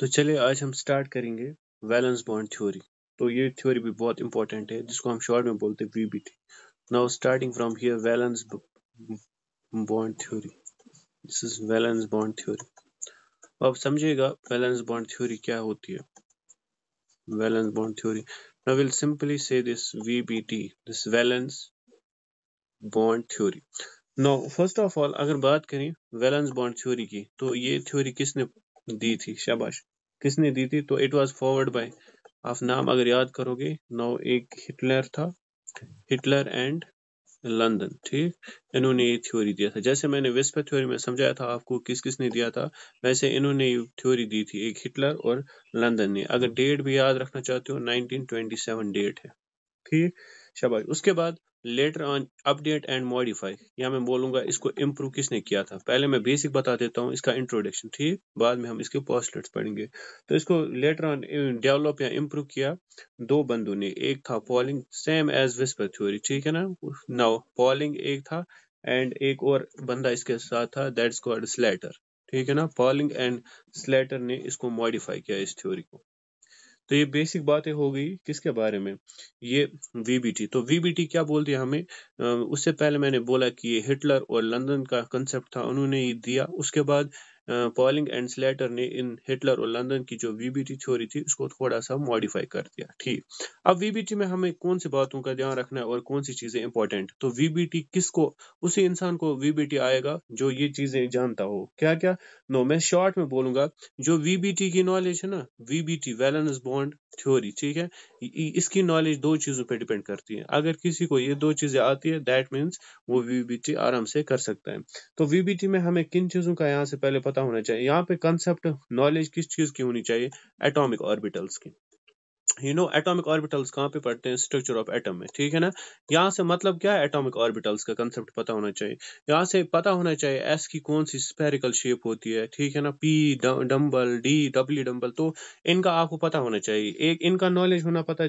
तो चलिए आज हम स्टार्ट करेंगे वैलेंस बॉन्ड थ्योरी तो ये थ्योरी भी बहुत इंपॉर्टेंट है जिसको हम शॉर्ट में बोलते हैं VBT now starting from here valence bond theory this is valence bond theory अब समझिएगा वैलेंस बॉन्ड थ्योरी क्या होती है वैलेंस बॉन्ड थ्योरी सिंपली से this V B T this valence bond theory now first of all अगर बात करें valence bond theory की तो ये थ्योरी किसने दी थी शाबाश किसने दी थी तो इट वाज फॉरवर्ड बाय आप नाम अगर याद करोगे नौ एक हिटलर था हिटलर एंड लंदन ठीक इन्होंने ये थ्योरी दिया था जैसे मैंने विस्पर थ्योरी में समझाया था आपको किस किस ने दिया था वैसे इन्होंने ये थ्योरी दी थी एक हिटलर और लंदन ने अगर डेट भी याद रखना चाहते हो 1927 डेट है ठीक शाबाश उसके बाद later on update and modify या मैं बोलूंगा इसको इम्प्रूव किसने किया था पहले मैं बेसिक बता देता हूँ इसका इंट्रोडक्शन ठीक बाद में हम इसके पॉस्टलेट्स पढ़ेंगे तो इसको लेटर ऑन डेवलप या इम्प्रूव किया दो बंदों ने एक था पॉलिंग सेम एज विस्पर थ्योरी ठीक है ना नाउ पॉलिंग एक था एंड एक और बंदा इसके साथ था दैट्स कॉल्ड स्लेटर ठीक है ना पॉलिंग एंड स्लेटर ने इसको मॉडिफाई किया इस थ्योरी को तो ये बेसिक बातें हो गई किसके बारे में ये वीबीटी तो वीबीटी क्या बोलती है हमें उससे पहले मैंने बोला कि ये हिटलर और लंदन का कंसेप्ट था उन्होंने ये दिया उसके बाद पॉलिंग एंड स्लेटर ने इन हिटलर और लंदन की जो वीबीटी थ्योरी थी उसको थोड़ा सा मॉडिफाई कर दिया ठीक अब वीबीटी में हमें कौन सी बातों का ध्यान रखना है और कौन सी चीजें इंपॉर्टेंट तो वीबीटी किसको उसी इंसान को वीबीटी आएगा जो ये चीजें जानता हो क्या क्या नो मैं शॉर्ट में बोलूंगा जो वीबीटी की नॉलेज है ना वीबीटी वैलेंस बॉन्ड थ्योरी ठीक है इसकी नॉलेज दो चीज़ों पे डिपेंड करती है अगर किसी को ये दो चीज़ें आती है दैट मीन्स वो वीबीटी आराम से कर सकता है तो वीबीटी में हमें किन चीज़ों का यहाँ से पहले पता होना चाहिए यहाँ पे कंसेप्ट नॉलेज किस चीज़ की होनी चाहिए एटॉमिक ऑर्बिटल्स की यू नो एटॉमिक ऑर्बिटल्स कहाँ पे पढ़ते हैं स्ट्रक्चर ऑफ एटम में ठीक है ना यहाँ से मतलब क्या है एटॉमिक ऑर्बिटल्स का कंसेप्ट पता होना चाहिए यहाँ से पता होना चाहिए एस की कौन सी स्पेरिकल शेप होती है ठीक है ना P dumbbell D W dumbbell तो इनका आपको पता होना चाहिए एक इनका नॉलेज होना पता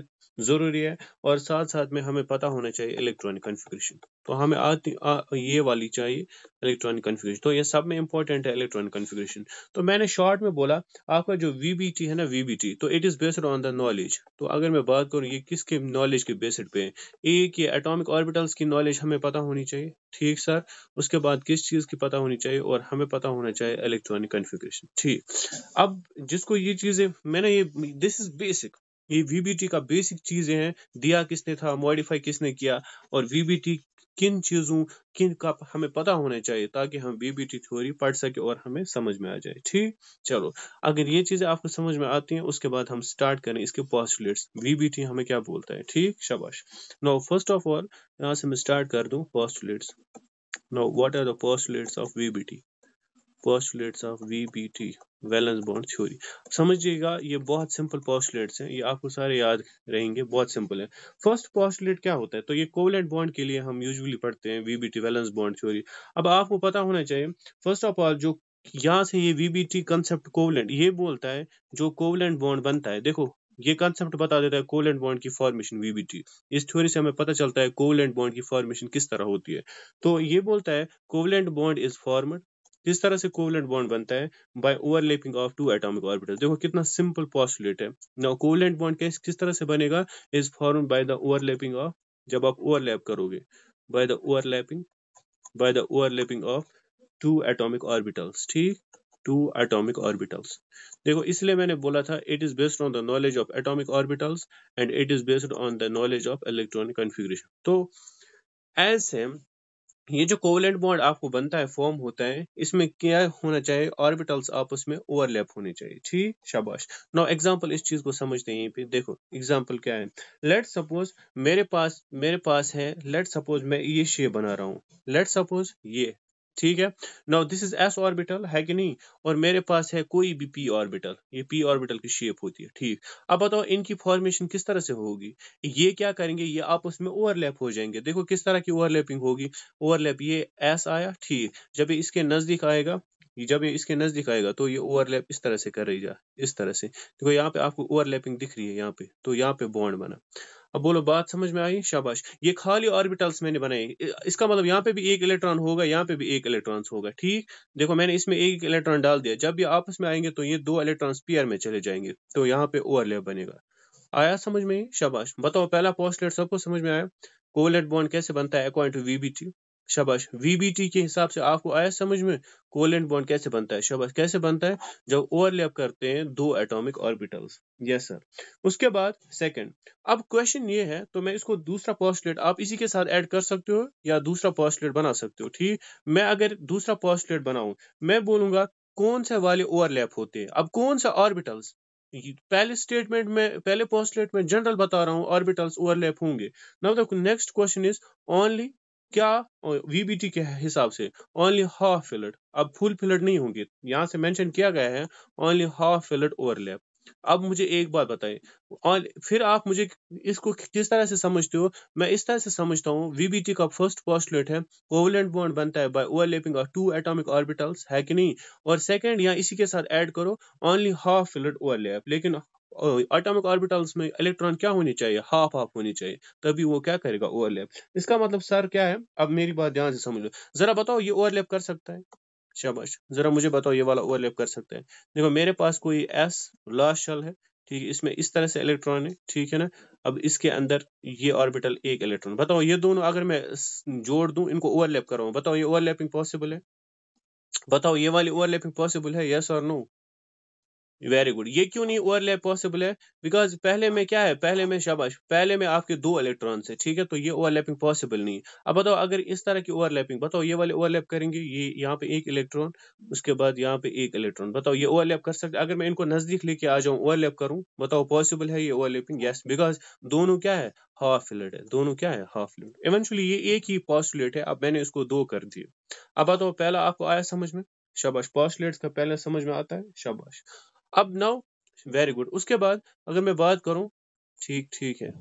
जरूरी है और साथ साथ में हमें पता होना चाहिए इलेक्ट्रॉनिक कन्फिग्रेशन तो हमें आती आ, ये वाली चाहिए इलेक्ट्रॉनिक कन्फिग्रेशन तो ये सब में इंपॉर्टेंट है इलेक्ट्रॉनिक कन्फिग्रेशन तो मैंने शॉर्ट में बोला आपका जो वीबीटी है ना वीबीटी तो it is based on the knowledge तो अगर मैं बात करूँ ये किसके नॉलेज के बेसिड पे है एक ये एटॉमिक ऑर्बिटल्स की नॉलेज हमें पता होनी चाहिए ठीक सर उसके बाद किस चीज़ की पता होनी चाहिए और हमें पता होना चाहिए इलेक्ट्रॉनिक कन्फिग्रेशन ठीक अब जिसको ये चीज़ें मैंने ये दिस इज बेसिक ये वीबीटी का बेसिक चीजें हैं दिया किसने था मॉडिफाई किसने किया और वीबीटी किन चीज़ों किन का हमें पता होना चाहिए ताकि हम बीबीटी थ्योरी पढ़ सके और हमें समझ में आ जाए ठीक चलो अगर ये चीज़ें आपको समझ में आती हैं उसके बाद हम स्टार्ट करें इसके पॉस्टुलेट्स बीबीटी हमें क्या बोलता है ठीक शबाश नो फर्स्ट ऑफ ऑल यहाँ से मैं स्टार्ट कर दू postulates now what are the postulates of VBT postulates of VBT valence bond theory समझिएगा ये बहुत सिंपल पॉस्टुलेट्स हैं ये आपको सारे याद रहेंगे बहुत सिंपल है फर्स्ट पॉस्टुलेट क्या होता है तो ये कोवलेंट बॉन्ड के लिए हम यूजुअली पढ़ते हैं टी वैलेंस बॉन्ड थ्योरी अब आपको पता होना चाहिए फर्स्ट ऑफ ऑल जो यहाँ से ये V B T concept covalent ये बोलता है जो कोवलेंट बॉन्ड बनता है देखो ये कंसेप्ट बता देता है कोवलेंट बॉन्ड की फॉर्मेशन वीबीटी इस थ्योरी से हमें पता चलता है कोवलेंट बॉन्ड की फॉर्मेशन किस तरह होती है तो ये बोलता है कोवलेंट बॉन्ड इज फॉर्मड इस तरह से कोवलेंट बॉन्ड बनता है by overlapping of two atomic orbitals देखो कितना सिंपल पॉस्टुलेट है नाउ कोवलेंट बॉन्ड कैसे किस तरह से बनेगा is form by the overlapping of जब आप ओवरलैप करोगे by the overlapping by the overlapping of two atomic orbitals ठीक टू एटॉमिक ऑर्बिटल्स देखो इसलिए मैंने बोला था it is based on the knowledge of atomic orbitals and it is based on the knowledge of electronic configuration तो as same ये जो covalent bond आपको बनता है फॉर्म होता है इसमें क्या होना चाहिए ऑर्बिटल्स आपस में ओवरलैप होने चाहिए ठीक शाबाश नो एग्जांपल इस चीज को समझते हैं यहीं पे देखो एग्जांपल क्या है लेट सपोज मेरे पास मेरे पास है लेट सपोज मैं ये शेप बना रहा हूँ लेट सपोज ये ठीक है now this is S orbital है कि नहीं और मेरे पास है कोई भी पी ऑर्बिटल ये पी ऑर्बिटल की शेप होती है ठीक अब बताओ इनकी फॉर्मेशन किस तरह से होगी ये क्या करेंगे ये आपस में ओवरलैप हो जाएंगे देखो किस तरह की ओवरलैपिंग होगी ओवरलैप ये एस आया ठीक जब ये इसके नजदीक आएगा जब ये इसके नजदीक आएगा तो ये ओवरलैप इस तरह से कर रही जा इस तरह से देखो यहाँ पे आपको ओवरलैपिंग दिख रही है यहाँ पे तो यहाँ पे बॉन्ड बना अब बोलो बात समझ में आई शाबाश ये खाली ऑर्बिटल्स मैंने बनाए इसका मतलब यहाँ पे भी एक इलेक्ट्रॉन होगा यहाँ पे भी एक इलेक्ट्रॉन होगा ठीक देखो मैंने इसमें एक इलेक्ट्रॉन डाल दिया जब ये आपस में आएंगे तो ये दो इलेक्ट्रॉन पेयर में चले जाएंगे तो यहाँ पे ओवरलैप बनेगा आया समझ में शाबाश बताओ पहला पॉस्टलेट सबको समझ में आया कोवलेट बॉन्ड कैसे बनता है अकॉर्डिंग टू वीबीटी शबाश वीबीटी के हिसाब से आपको आया समझ में कोलेंट बॉन्ड कैसे बनता है शबाश कैसे बनता है जब ओवरलैप करते हैं दो एटॉमिक ऑर्बिटल्स यस सर उसके बाद सेकंड अब क्वेश्चन ये है तो मैं इसको दूसरा पॉस्टलेट आप इसी के साथ ऐड कर सकते हो या दूसरा पॉस्टलेट बना सकते हो ठीक मैं अगर दूसरा पॉस्टलेट बनाऊ मैं बोलूंगा कौन से वाले ओवरलैप होते हैं अब कौन सा ऑर्बिटल्स पहले स्टेटमेंट में पहले पोस्टलेट में जनरल बता रहा हूँ ऑर्बिटल्स ओवरलैप होंगे now the next question is only क्या वीबीटी के हिसाब से ओनली हाफ फिलड अब फुल फिलड नहीं होंगे यहाँ से मेंशन किया गया है ओनली हाफ फिलड ओवरलैप अब मुझे एक बात बताइए और फिर आप मुझे इसको किस तरह से समझते हो मैं इस तरह से समझता हूँ वीबीटी का फर्स्ट पॉस्टुलेट है कोवलेंट बॉन्ड बनता है by overlapping of two atomic orbitals है कि नहीं और सेकंड यहाँ इसी के साथ ऐड करो ओनली हाफ फिल्ड ओवरलैप लेकिन एटॉमिक ऑर्बिटल्स में इलेक्ट्रॉन क्या होनी चाहिए हाफ हाफ होनी चाहिए तभी वो क्या करेगा ओवरलैप इसका मतलब सर क्या है अब मेरी बात ध्यान से समझ लो जरा बताओ ये ओवरलैप कर सकता है शाबाश ज़रा मुझे बताओ ये वाला ओवरलैप कर सकते हैं देखो मेरे पास कोई एस लास्ट शल है ठीक है इसमें इस तरह से इलेक्ट्रॉन है ठीक है ना अब इसके अंदर ये ऑर्बिटल एक इलेक्ट्रॉन बताओ ये दोनों अगर मैं जोड़ दूं इनको ओवरलैप कराऊं बताओ ये ओवरलैपिंग पॉसिबल है बताओ ये वाली ओवरलैपिंग पॉसिबल है यस और नो वेरी गुड ये क्यों नहीं ओवरलैप पॉसिबल है बिकॉज पहले में क्या है पहले में शाबाश पहले में आपके दो इलेक्ट्रॉन है ठीक है तो ये ओवरलैपिंग पॉसिबल नहीं है अब बताओ अगर इस तरह की ओवरलैपिंग बताओ ये वाले ओवरलैप करेंगे ये यहाँ पे एक इलेक्ट्रॉन उसके बाद यहाँ पे एक इलेक्ट्रॉन बताओ ये ओवरलैप कर सकते अगर मैं इनको नजदीक लेके आ जाऊँ ओवरलैप करूँ बताओ पॉसिबल है ये ओवरलैपिंग येस बिकॉज दोनों क्या है हाफ फिलेट है दोनों क्या है हाफ फिलेट इवेंचुअली ये एक ही पॉस्टुलेट है अब मैंने इसको दो कर दिए अब बताओ पहला आपको आया समझ में शाबाश पॉस्टुलेट्स का पहले समझ में आता है शाबाश अब नाउ वेरी गुड उसके बाद अगर मैं बात करूं ठीक ठीक है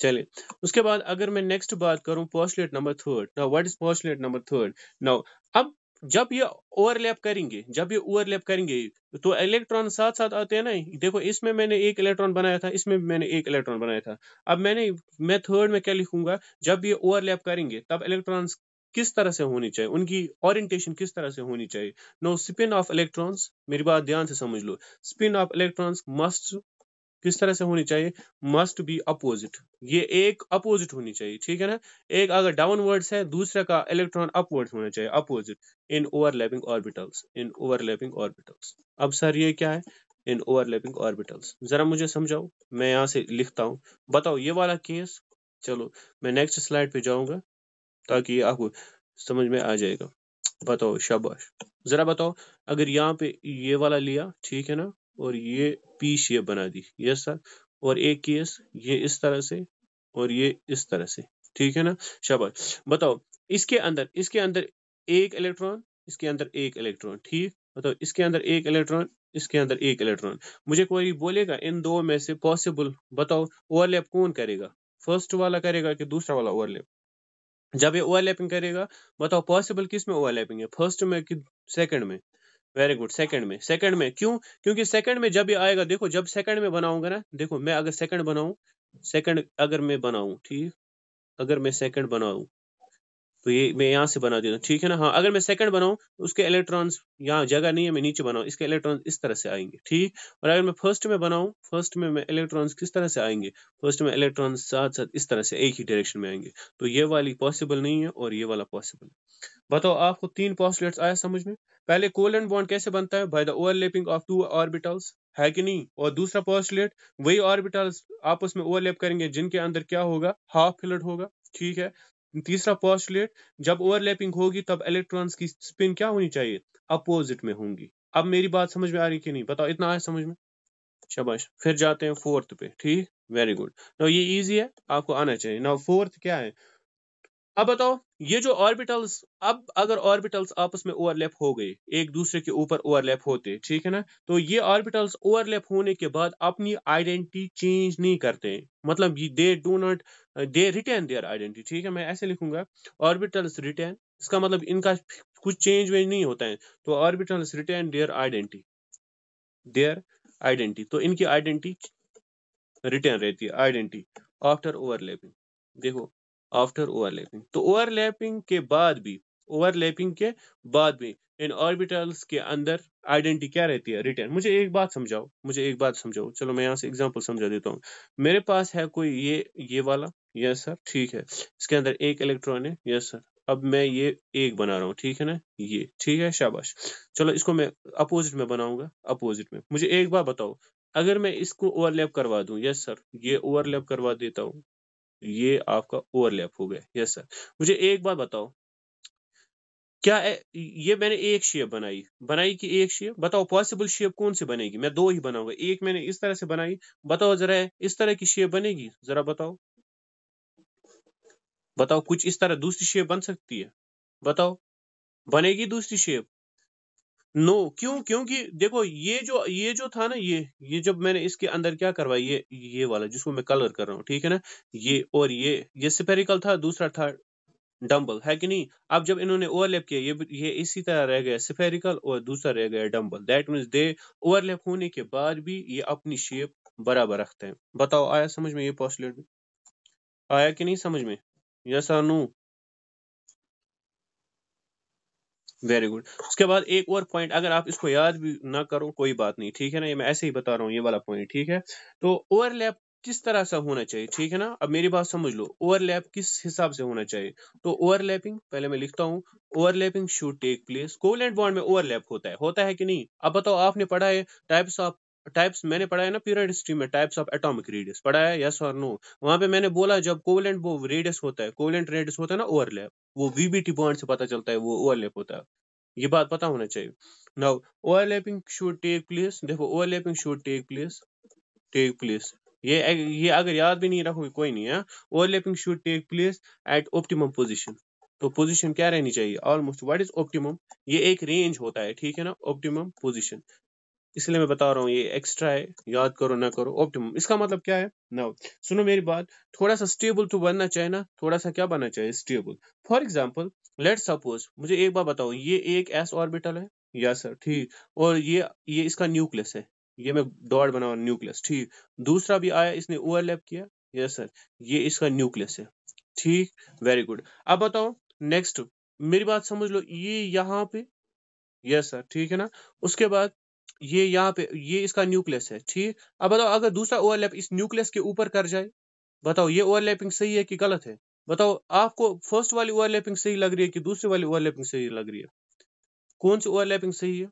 चलिए उसके बाद अगर मैं नेक्स्ट बात करूं postulate number third now what is postulate number third now अब जब ये ओवरलैप करेंगे जब ये ओवरलैप करेंगे तो इलेक्ट्रॉन साथ साथ आते हैं ना देखो इसमें मैंने एक इलेक्ट्रॉन बनाया था इसमें मैंने एक इलेक्ट्रॉन बनाया था अब मैंने मैं थर्ड में क्या लिखूंगा जब ये ओवरलैप करेंगे तब इलेक्ट्रॉन किस तरह से होनी चाहिए उनकी ओरिएंटेशन किस तरह से होनी चाहिए नो स्पिन ऑफ इलेक्ट्रॉन्स मेरी बात ध्यान से समझ लो स्पिन ऑफ इलेक्ट्रॉन्स मस्ट किस तरह से होनी चाहिए मस्ट बी अपोजिट ये एक अपोजिट होनी चाहिए ठीक है ना एक अगर डाउनवर्ड्स है दूसरे का इलेक्ट्रॉन अपवर्ड होना चाहिए opposite in overlapping orbitals in overlapping orbitals अब सर ये क्या है इन ओवरलैपिंग ऑर्बिटल्स जरा मुझे समझाओ मैं यहाँ से लिखता हूँ बताओ ये वाला केस चलो मैं नेक्स्ट स्लाइड पे जाऊंगा ताकि आपको समझ में आ जाएगा बताओ शाबाश ज़रा बताओ अगर यहाँ पे ये वाला लिया ठीक है ना और ये पी शेप बना दी यस सर और एक केस ये इस तरह से और ये इस तरह से ठीक है ना शाबाश बताओ इसके अंदर इसके अंदर एक इलेक्ट्रॉन इसके अंदर एक इलेक्ट्रॉन ठीक बताओ इसके अंदर एक इलेक्ट्रॉन इसके अंदर एक इलेक्ट्रॉन मुझे कोई बोलेगा इन दो में से पॉसिबल बताओ ओवरलैप कौन करेगा फर्स्ट वाला करेगा कि दूसरा वाला ओवरलैप जब ये ओवरलैपिंग करेगा बताओ पॉसिबल किस में ओवरलैपिंग है फर्स्ट में कि सेकंड में वेरी गुड सेकंड में सेकंड में क्यों क्योंकि सेकंड में जब ये आएगा देखो जब सेकंड में बनाऊंगा ना देखो मैं अगर सेकंड बनाऊं सेकंड अगर मैं बनाऊं ठीक अगर मैं सेकंड बनाऊं तो ये मैं यहाँ से बना देता हूँ ठीक है ना हाँ अगर मैं सेकंड बनाऊँ तो उसके इलेक्ट्रॉन्स यहाँ जगह नहीं है मैं नीचे बनाऊँ इसके इलेक्ट्रॉन्स इस तरह से आएंगे ठीक और अगर मैं फर्स्ट में बनाऊँ फर्स्ट में मैं इलेक्ट्रॉन्स किस तरह से आएंगे फर्स्ट में इलेक्ट्रॉन्स साथ साथ इस तरह से एक ही डायरेक्शन में आएंगे तो ये वाली पॉसिबल नहीं है और ये वाला पॉसिबल बताओ आपको तीन पॉस्टलेट्स आया समझ में पहले एंड बॉन्ड कैसे बनता है by the overlapping of two orbitals है कि नहीं और दूसरा पॉस्टलेट वही ऑर्बिटल्स आपस में ओवरलैप करेंगे जिनके अंदर क्या होगा हाफ फिलट होगा ठीक है तीसरा पॉस्टुलेट जब ओवरलैपिंग होगी तब इलेक्ट्रॉन्स की स्पिन क्या होनी चाहिए अपोजिट में होंगी अब मेरी बात समझ में आ रही कि नहीं बताओ इतना आया समझ में शबाश फिर जाते हैं फोर्थ पे ठीक वेरी गुड ना ये इजी है आपको आना चाहिए ना फोर्थ क्या है अब बताओ ये जो ऑर्बिटल्स अब अगर ऑर्बिटल्स आपस में ओवरलैप हो गए एक दूसरे के ऊपर ओवरलैप होते ठीक है ना तो ये ऑर्बिटल्स ओवरलैप होने के बाद अपनी आइडेंटिटी चेंज नहीं करते मतलब they do not they retain their identity ठीक है मैं ऐसे लिखूंगा ऑर्बिटल्स रिटेन इसका मतलब इनका कुछ चेंज वेंज नहीं होता है तो orbitals retain their identity their identity तो इनकी आइडेंटिटी रिटेन रहती है आइडेंटिटी आफ्टर ओवरलैपिंग देखो आफ्टर ओवरलैपिंग तो ओवरलैपिंग के बाद भी ओवरलैपिंग के बाद भी इन ऑर्बिटल्स के अंदर आइडेंटिटी क्या रहती है रिटर्न मुझे एक बात समझाओ मुझे एक बात समझाओ चलो मैं यहाँ से एग्जांपल समझा देता हूँ मेरे पास है कोई ये ये वाला यस सर ठीक है इसके अंदर एक इलेक्ट्रॉन है यस सर अब मैं ये एक बना रहा हूँ ठीक है ना ये ठीक है शाबाश चलो इसको मैं अपोजिट में बनाऊंगा अपोजिट में मुझे एक बार बताओ अगर मैं इसको ओवरलैप करवा दूं यस सर ये ओवरलैप करवा देता हूँ ये आपका ओवरलैप हो गया यस सर मुझे एक बार बताओ क्या है ये मैंने एक शेप बनाई बनाई कि एक शेप बताओ पॉसिबल शेप कौन सी बनेगी मैं दो ही बनाऊंगा एक मैंने इस तरह से बनाई बताओ जरा इस तरह की शेप बनेगी जरा बताओ बताओ कुछ इस तरह दूसरी शेप बन सकती है बताओ बनेगी दूसरी शेप नो no, क्यों क्योंकि देखो ये जो ये जो था ना ये ये जब मैंने इसके अंदर क्या करवाई ये ये वाला जिसको मैं कलर कर रहा हूँ ठीक है ना ये और ये ये स्पेरिकल था दूसरा था डम्बल है कि नहीं अब जब इन्होंने ओवरलैप किया ये ये इसी तरह रह गया स्पेरिकल और दूसरा रह गया dumbbell that means they overlap होने के बाद भी ये अपनी शेप बराबर रखते हैं बताओ आया समझ में ये पॉसिबिलिटी आया कि नहीं समझ में यस नो वेरी गुड उसके बाद एक और पॉइंट अगर आप इसको याद भी ना करो कोई बात नहीं ठीक है ना ये मैं ऐसे ही बता रहा हूँ ये वाला पॉइंट ठीक है तो ओवरलैप किस तरह से होना चाहिए ठीक है ना अब मेरी बात समझ लो ओवरलैप किस हिसाब से होना चाहिए तो ओवरलैपिंग पहले मैं लिखता हूँ overlapping should take place covalent bond में ओवरलैप होता है होता है कि नहीं अब बताओ आपने पढ़ा है टाइप्स ऑफ टाइप्स मैंने पढ़ा है ना प्योर हिस्ट्री में टाइप्स ऑफ एटॉमिक रेडियस पढ़ा है यस और नो वहां पे मैंने बोला जब कोवलेंट वो रेडियस होता है कोवलेंट रेडियस होता है ना ओवरलैप वो वीबीटी बॉन्ड से पता चलता है वो ओवरलैप होता है ये बात पता होना चाहिए now overlapping should take place देखो overlapping should take place take place ये ये अगर याद भी नहीं रखोगे कोई नहीं है overlapping should take place at optimum position तो पोजीशन क्या रहनी चाहिए ऑलमोस्ट व्हाट इज ऑप्टिमम ये एक रेंज होता है ठीक है ना ऑप्टिमम पोजीशन इसलिए मैं बता रहा हूँ ये एक्स्ट्रा है याद करो ना करो ऑप्टिमम इसका मतलब क्या है नाउ सुनो मेरी बात थोड़ा सा स्टेबल तो बनना चाहिए ना थोड़ा सा क्या बनना चाहिए stable for example let suppose मुझे एक बार बताओ ये एक एस ऑर्बिटल है या सर ठीक और ये ये इसका न्यूक्लियस है ये मैं डॉट बना हुआ न्यूक्लियस ठीक दूसरा भी आया इसने ओवरलैप किया यस सर ये इसका न्यूक्लियस है ठीक वेरी गुड अब बताओ नेक्स्ट मेरी बात समझ लो ये यहाँ पे यस सर ठीक है ना उसके बाद ये यहाँ पे ये इसका न्यूक्लियस है ठीक अब बताओ अगर दूसरा ओवरलैप इस न्यूक्लियस के ऊपर कर जाए बताओ ये ओवरलैपिंग सही है कि गलत है बताओ आपको फर्स्ट वाली ओवरलैपिंग सही लग रही है कि दूसरी वाली ओवरलैपिंग सही लग रही है कौन सी ओवरलैपिंग सही है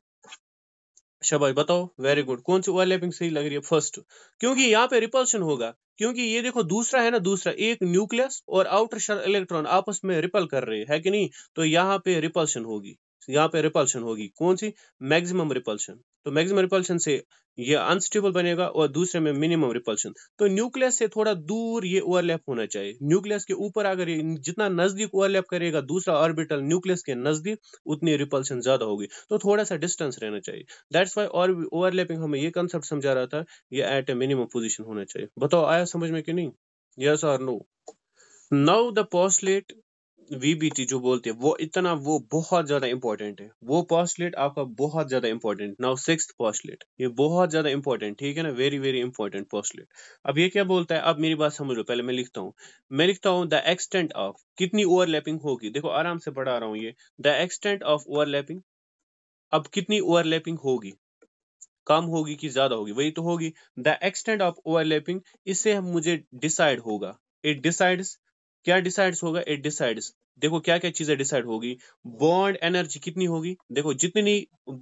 शबाई बताओ वेरी गुड कौन सी ओवरलैपिंग सही लग रही है फर्स्ट क्योंकि यहाँ पे रिपल्शन होगा क्योंकि ये देखो दूसरा है ना दूसरा एक न्यूक्लियस और आउटर शेल इलेक्ट्रॉन आपस में रिपल कर रहे हैं है कि नहीं तो यहाँ पे रिपल्शन होगी यहाँ पे रिपल्शन होगी कौन सी मैक्सिमम रिपल्शन तो मैक्सिमम रिपल्शन से ये अनस्टेबल बनेगा और दूसरे में मिनिमम रिपल्शन तो न्यूक्लियस से थोड़ा दूर ये ओवरलैप होना चाहिए न्यूक्लियस के ऊपर अगर ये जितना नजदीक ओवरलैप करेगा दूसरा ऑर्बिटल न्यूक्लियस के नजदीक उतनी रिपल्शन ज्यादा होगी तो थोड़ा सा डिस्टेंस रहना चाहिए दैट्स वाई और ओवरलैपिंग हमें ये कंसेप्ट समझा रहा था ये एट ए मिनिमम पोजिशन होना चाहिए बताओ आया समझ में कि नहीं यस और no now the postulate VBT जो बोलते हैं वो इतना वो बहुत ज्यादा इंपॉर्टेंट है वो पॉस्टलेट आपका बहुत ज्यादा इंपॉर्टेंट नाउ सिक्स पॉस्टलेट ये बहुत ज्यादा इंपॉर्टेंट ठीक है ना वेरी वेरी इंपॉर्टेंट पॉस्टलेट अब ये क्या बोलता है अब मेरी बात समझो पहले मैं लिखता हूँ मैं लिखता हूँ द एक्सटेंट ऑफ कितनी ओवरलैपिंग होगी देखो आराम से पढ़ा रहा हूँ ये द एक्सटेंट ऑफ ओवरलैपिंग अब कितनी ओवरलैपिंग होगी कम होगी कि ज्यादा होगी वही तो होगी द एक्सटेंट ऑफ ओवरलैपिंग इससे मुझे डिसाइड होगा इट डिसाइड्स क्या डिसाइड्स होगा इट डिसाइड्स देखो क्या क्या चीजें डिसाइड होगी बॉन्ड एनर्जी कितनी होगी देखो जितनी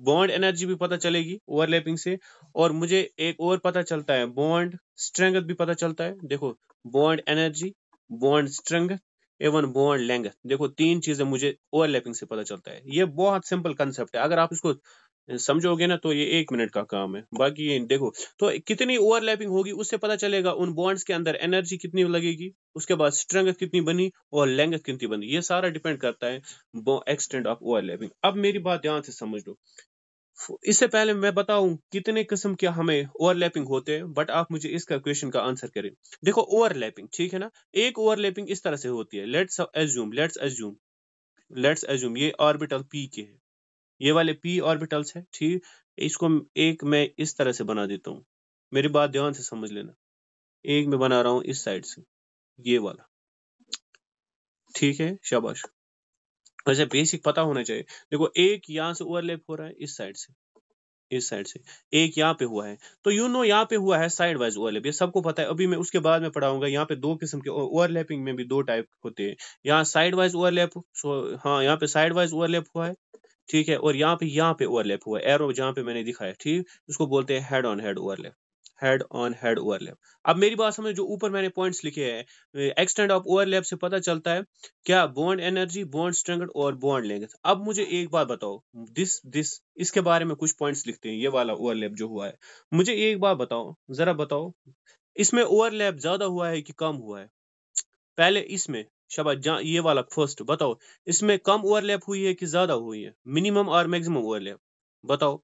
बॉन्ड एनर्जी भी पता चलेगी ओवरलैपिंग से और मुझे एक और पता चलता है बॉन्ड स्ट्रेंथ भी पता चलता है देखो bond energy bond strength even bond length देखो तीन चीजें मुझे ओवरलैपिंग से पता चलता है ये बहुत सिंपल कंसेप्ट है अगर आप इसको समझोगे ना तो ये एक मिनट का काम है बाकी ये देखो तो कितनी ओवरलैपिंग होगी उससे पता चलेगा उन बॉन्ड्स के अंदर एनर्जी कितनी लगेगी उसके बाद स्ट्रेंथ कितनी बनी और लेंथ कितनी बनी ये सारा डिपेंड करता है एक्सटेंड ऑफ ओवरलैपिंग अब मेरी बात ध्यान से समझ लो इससे पहले मैं बताऊं कितने किस्म के हमें ओवरलैपिंग होते हैं बट आप मुझे इसका क्वेश्चन का आंसर करें देखो ओवरलैपिंग ठीक है ना एक ओवरलैपिंग इस तरह से होती है let's assume let's assume let's assume ये ऑर्बिटल पी के है ये वाले पी ऑर्बिटल्स है ठीक इसको एक मैं इस तरह से बना देता हूँ मेरी बात ध्यान से समझ लेना एक मैं बना रहा हूँ इस साइड से ये वाला ठीक है शाबाश वैसे बेसिक पता होना चाहिए देखो एक यहाँ से ओवरलैप हो रहा है इस साइड से इस साइड से एक यहाँ पे हुआ है तो यू नो यहाँ पे हुआ है साइड वाइज ओवरलैप ये सबको पता है अभी मैं उसके बाद में पढ़ाऊंगा यहाँ पे दो किस्म के ओवरलैपिंग में भी दो टाइप होते हैं यहाँ साइड वाइज ओवरलैप हाँ यहाँ पे साइड वाइज ओवरलैप हुआ है ठीक है और यहाँ पे यहाँ पे ओवरलैप हुआ एरो जहाँ पे मैंने दिखाया ठीक उसको बोलते हैं head on head overlap head on head overlap अब मेरी बात समझ जो ऊपर मैंने पॉइंट्स लिखे हैं एक्सटेंड ऑफ ओवरलैप से पता चलता है क्या बॉन्ड एनर्जी बॉन्ड स्ट्रेंथ और बॉन्ड लेंथ अब मुझे एक बात बताओ दिस दिस इसके बारे में कुछ पॉइंट्स लिखते हैं ये वाला ओवरलैप जो हुआ है मुझे एक बात बताओ जरा बताओ इसमें ओवरलैप ज्यादा हुआ है कि कम हुआ है पहले इसमें शबा जहाँ ये वाला फर्स्ट बताओ इसमें कम ओवरलैप हुई है कि ज्यादा हुई है मिनिमम और मैक्सिमम ओवरलैप बताओ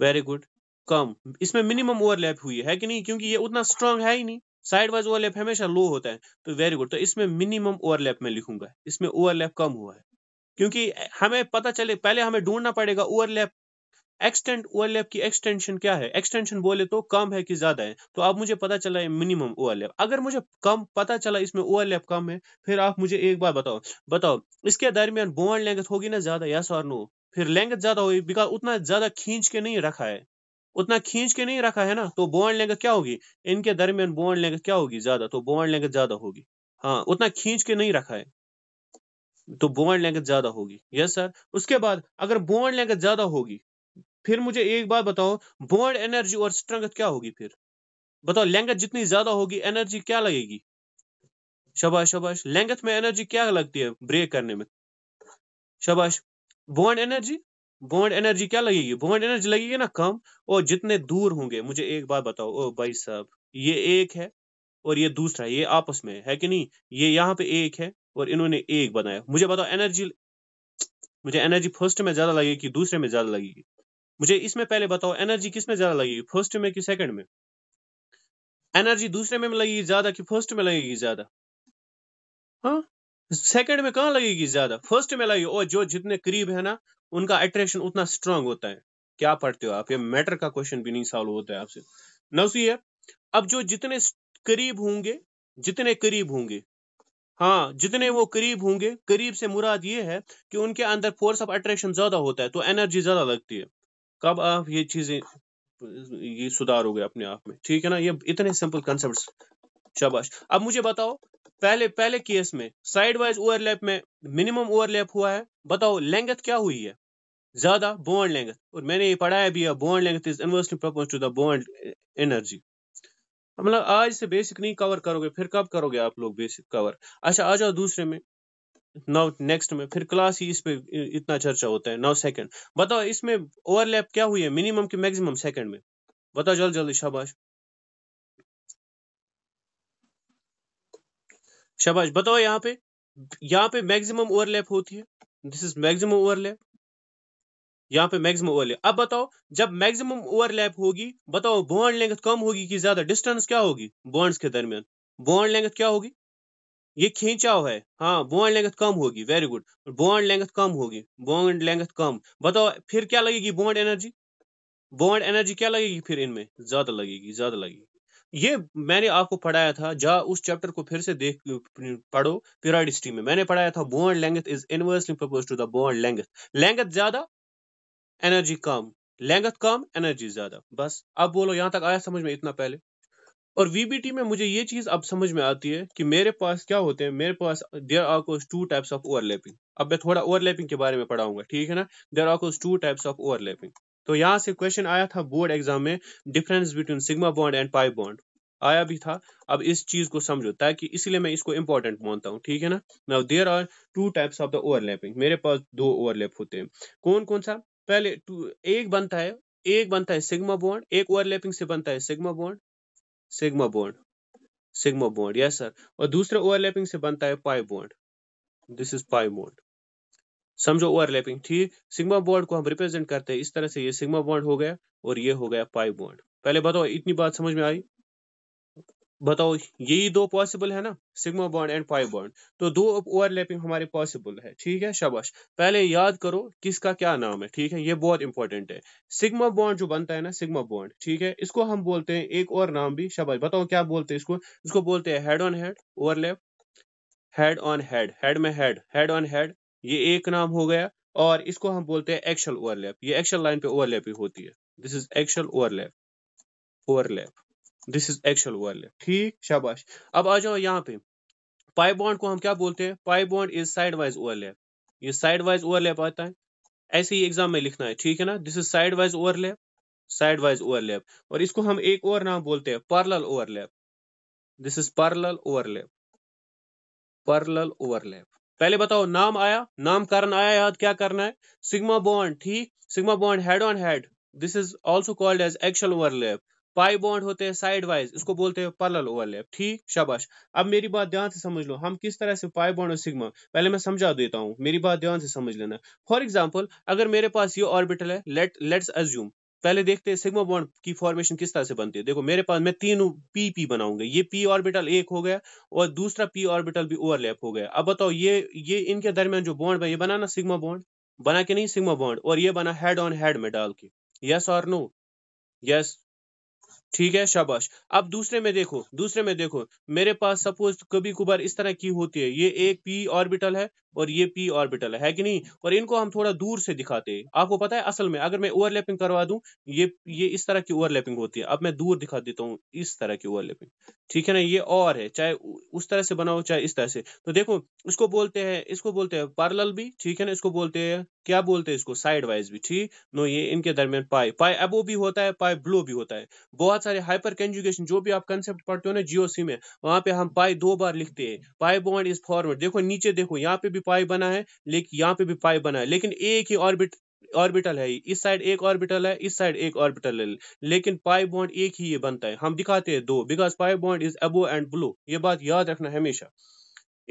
वेरी गुड कम इसमें मिनिमम ओवरलैप हुई है कि नहीं क्योंकि ये उतना स्ट्रांग है ही नहीं साइड वाइज ओवरलैप हमेशा लो होता है तो वेरी गुड तो इसमें मिनिमम ओवरलैप में लिखूंगा इसमें ओवरलैप कम हुआ है क्योंकि हमें पता चले पहले हमें ढूंढना पड़ेगा ओवरलैप एक्सटेंड ओवरलैप की एक्सटेंशन क्या है एक्सटेंशन बोले तो कम है कि ज्यादा है तो आप मुझे पता चला है मिनिमम ओवरलैप अगर मुझे कम पता चला इसमें ओवरलैप कम है फिर आप मुझे एक बार बताओ बताओ इसके दरमियान बोन लेंगत होगी ना ज्यादा या और नो फिर लेंगत ज्यादा होगी बिकॉज उतना ज्यादा खींच के नहीं रखा है उतना खींच के नहीं रखा है ना तो बोन लेंगत क्या होगी इनके दरमियान बोन लेंगत क्या होगी ज्यादा तो बोन लेंगत ज्यादा होगी हाँ उतना खींच के नहीं रखा है तो बोन लेंगत ज्यादा होगी यस सर उसके बाद अगर बोन लेंगत ज्यादा होगी फिर मुझे एक बात बताओ बॉन्ड एनर्जी और स्ट्रेंथ क्या होगी फिर बताओ लेंगथ जितनी ज्यादा होगी एनर्जी क्या लगेगी शबाश शबाश लेंगथ में एनर्जी क्या लगती है ब्रेक करने में शबाश बॉन्ड एनर्जी बॉन्ड एनर्जी क्या लगेगी बॉन्ड एनर्जी लगेगी ना कम और जितने दूर होंगे मुझे एक बात बताओ ओ भाई साहब ये एक है और ये दूसरा ये आपस में है कि नहीं ये यहाँ पे एक है और इन्होंने एक बनाया मुझे बताओ एनर्जी मुझे एनर्जी फर्स्ट में ज्यादा लगेगी दूसरे में ज्यादा लगेगी मुझे इसमें पहले बताओ एनर्जी किसमें ज्यादा लगेगी फर्स्ट में कि सेकंड में एनर्जी दूसरे में लगेगी ज्यादा कि फर्स्ट में लगेगी ज्यादा हाँ सेकंड में कहा लगेगी ज्यादा फर्स्ट में लगेगी और जो जितने करीब है ना उनका अट्रैक्शन उतना स्ट्रांग होता है क्या पढ़ते हो आप ये मैटर का क्वेश्चन भी नहीं सॉल्व होता है आपसे नवसी है अब जो जितने करीब होंगे जितने करीब होंगे हाँ जितने वो करीब होंगे करीब से मुराद ये है कि उनके अंदर फोर्स ऑफ अट्रैक्शन ज्यादा होता है तो एनर्जी ज्यादा लगती है कब आप ये चीजें ये सुधार हो गए अपने आप में ठीक है ना ये इतने सिंपल कंसेप्ट शाबाश अब मुझे बताओ पहले पहले केस में साइड वाइज ओवरलैप में मिनिमम ओवरलैप हुआ है बताओ लेंगथ क्या हुई है ज्यादा बॉन्ड लेंगथ और मैंने ये पढ़ाया भी है bond length is inversely proportional to the bond energy मतलब आज से बेसिक नहीं कवर करोगे फिर कब करोगे आप लोग बेसिक कवर अच्छा आ जाओ दूसरे में नाउ नेक्स्ट में फिर क्लास ही इस पे इतना चर्चा होता है नाउ सेकंड बताओ इसमें ओवरलैप क्या हुई है मिनिमम की मैक्सिमम सेकंड में बताओ जल्दी जल्दी शाबाश शाबाश बताओ यहाँ पे यहाँ पे मैक्सिमम ओवरलैप होती है दिस इज मैक्सिमम ओवरलैप यहाँ पे मैक्सिमम ओवरलैप अब बताओ जब मैक्सिमम ओवरलैप होगी बताओ बॉन्ड लेंथ कम होगी कि ज्यादा डिस्टेंस क्या होगी बॉन्ड्स के दरमियान बॉन्ड लेंथ क्या होगी ये खींचाव है हाँ बॉन्ड लेंथ कम होगी वेरी गुड बॉन्ड लेंथ कम होगी बॉन्ड लेंथ कम बताओ फिर क्या लगेगी बॉन्ड एनर्जी बॉन्ड एनर्जी क्या लगेगी फिर इनमें ज्यादा लगेगी ज्यादा लगेगी ये मैंने आपको पढ़ाया था जा उस चैप्टर को फिर से देख पढ़ो पीरियडिसिटी में मैंने पढ़ाया था bond length is inversely proportional to the bond length length ज्यादा एनर्जी कम लेंथ कम एनर्जी ज्यादा बस अब बोलो यहां तक आया समझ में इतना पहले और वीबीटी में मुझे ये चीज अब समझ में आती है कि मेरे पास क्या होते हैं मेरे पास there are two types of overlapping अब मैं थोड़ा ओवरलैपिंग के बारे में पढ़ाऊंगा ठीक है ना there are two types of overlapping तो यहाँ से क्वेश्चन आया था बोर्ड एग्जाम में difference between sigma bond and pi bond आया भी था अब इस चीज को समझो ताकि इसलिए मैं इसको इंपॉर्टेंट मानता हूँ ठीक है ना now there are two types of the overlapping मेरे पास दो ओवरलैप होते हैं कौन कौन सा पहले टू एक बनता है एक बनता है सिग्मा बॉन्ड एक ओवरलैपिंग से बनता है sigma bond sigma bond sigma bond yes sir और दूसरे ओवरलैपिंग से बनता है pi bond this is pi bond समझो ओवरलैपिंग ठीक सिग्मा बॉन्ड को हम रिप्रेजेंट करते हैं इस तरह से ये सिग्मा बॉन्ड हो गया और ये हो गया पाई बॉन्ड पहले बताओ इतनी बात समझ में आई बताओ यही दो पॉसिबल है ना sigma bond and pi bond तो दो ओवरलैपिंग हमारे पॉसिबल है ठीक है शबाश पहले याद करो किसका क्या नाम है ठीक है ये बहुत इंपॉर्टेंट है सिग्मा बॉन्ड जो बनता है ना सिग्मा बॉन्ड ठीक है इसको हम बोलते हैं एक और नाम भी शबाश बताओ क्या बोलते हैं इसको इसको बोलते हैं head on head overlap head on head head में हेड हेड ऑन हेड ये एक नाम हो गया और इसको हम बोलते हैं एक्शल ओवरलैप ये एक्शल लाइन पे ओवरलैप ही होती है this is axial overlap overlap this is actual value ठीक शाबाश अब आ जाओ यहाँ पे पाई बॉन्ड को हम क्या बोलते हैं pi bond is side wise overlap ये साइड वाइज ओवरलैप आता है ऐसे ही एग्जाम में लिखना है ठीक है ना this is side wise overlap side wise overlap और इसको हम एक और नाम बोलते हैं parallel overlap this is parallel overlap parallel overlap पहले बताओ नाम आया नामकरण आया याद क्या करना है सिग्मा बॉन्ड ठीक sigma bond head on head this is also called as actual overlap pi bond होते हैं साइड वाइज इसको बोलते हैं पलल ओवरलैप ठीक शबाश अब मेरी बात ध्यान से समझ लो हम किस तरह से पाई बॉन्ड और सिग्मा पहले मैं समझा देता हूँ मेरी बात ध्यान से समझ लेना फॉर एग्जाम्पल अगर मेरे पास ये ऑर्बिटल है लेट लेट्स एज्यूम पहले देखते हैं सिग्मा बॉन्ड की फॉर्मेशन किस तरह से बनती है देखो मेरे पास मैं तीनों पी पी बनाऊंगा ये पी ऑर्बिटल एक हो गया और दूसरा पी ऑर्बिटल भी ओवरलैप हो गया अब बताओ ये ये इनके दरमियान जो बॉन्ड बना ये बना ना सिग्मा बॉन्ड बना के नहीं सिग्मा बॉन्ड और ये बना हेड ऑन हेड में डाल के यस और नो यस ठीक है शाबाश अब दूसरे में देखो दूसरे में देखो मेरे पास सपोज कभी कुबार इस तरह की होती है ये एक पी ऑर्बिटल है और ये पी ऑर्बिटल है, है कि नहीं और इनको हम थोड़ा दूर से दिखाते आपको पता है असल में अगर मैं ओवरलैपिंग करवा दूं ये ये इस तरह की ओवरलैपिंग होती है अब मैं दूर दिखा देता हूँ इस तरह की ओवरलैपिंग ठीक है ना ये और है चाहे उस तरह से बनाओ चाहे इस तरह से तो देखो इसको बोलते हैं इसको बोलते हैं पार्लल भी ठीक है ना इसको बोलते हैं क्या बोलते हैं इसको साइड वाइज भी ठीक नो ये इनके दरमियान पाए पाए अबो भी होता है पाए ब्लो भी होता है बहुत सारे हाइपर कंजुगेशन जो भी आप कंसेप्ट पढ़ते हो ना जीओसी में वहां पे हम पाए दो बार लिखते हैं पाए बॉन्ड इज फॉरवर्ड देखो नीचे देखो यहाँ पे भी पाई बना है लेकिन यहाँ पे भी पाई बना है लेकिन एक ही ऑर्बिट ऑर्बिटल है इस साइड एक ऑर्बिटल है इस साइड एक ऑर्बिटल है लेकिन पाई बॉन्ड एक ही ये बनता है हम दिखाते हैं दो because pi bond is above and below ये बात याद रखना हमेशा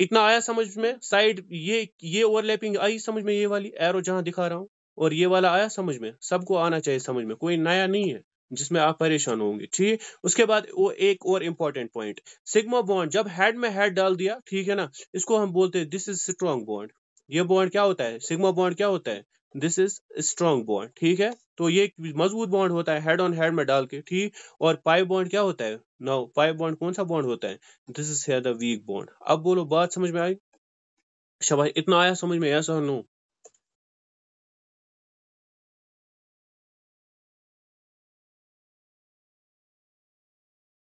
इतना आया समझ में साइड ये ये ओवरलैपिंग आई समझ में ये वाली एरो जहां दिखा रहा हूं और ये वाला आया समझ में सबको आना चाहिए समझ में कोई नया नहीं है जिसमें आप परेशान होंगे ठीक है उसके बाद वो एक और इंपॉर्टेंट पॉइंट सिग्मा बॉन्ड जब हेड में हेड डाल दिया ठीक है ना इसको हम बोलते हैं दिस इज स्ट्रॉन्ग बॉन्ड ये बॉन्ड क्या होता है सिग्मा बॉन्ड क्या होता है दिस इज स्ट्रॉन्ग बॉन्ड ठीक है तो ये मजबूत बॉन्ड होता है हेड ऑन हेड में डाल के ठीक और पाइप बॉन्ड क्या होता है नो पाइप बॉन्ड कौन सा बॉन्ड होता है this is the weak bond अब बोलो बात समझ में आई शबाई इतना आया समझ में ऐसा नो